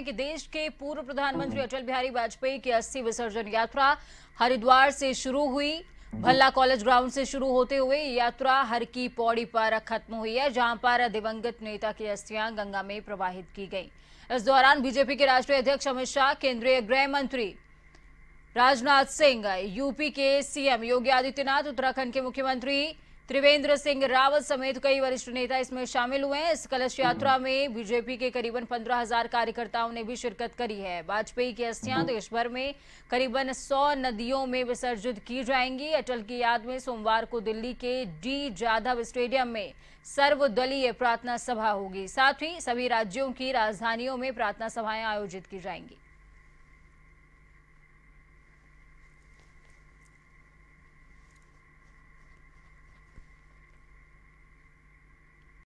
कि देश के पूर्व प्रधानमंत्री अटल बिहारी वाजपेयी की अस्थि विसर्जन यात्रा हरिद्वार से शुरू हुई भल्ला कॉलेज ग्राउंड से शुरू होते हुए यात्रा हर की पौड़ी पर खत्म हुई है जहां पर दिवंगत नेता की अस्थियां गंगा में प्रवाहित की गई इस दौरान बीजेपी के राष्ट्रीय अध्यक्ष अमित शाह केंद्रीय गृह मंत्री राजनाथ सिंह यूपी के सीएम योगी आदित्यनाथ उत्तराखंड के मुख्यमंत्री त्रिवेंद्र सिंह रावत समेत कई वरिष्ठ नेता इसमें शामिल हुए हैं इस कलश यात्रा में बीजेपी के करीबन पंद्रह हजार कार्यकर्ताओं ने भी शिरकत करी है वाजपेयी की अस्थियां देश भर में करीबन सौ नदियों में विसर्जित की जाएंगी अटल की याद में सोमवार को दिल्ली के डी जाधव स्टेडियम में सर्वदलीय प्रार्थना सभा होगी साथ ही सभी राज्यों की राजधानियों में प्रार्थना सभाएं आयोजित की जाएंगी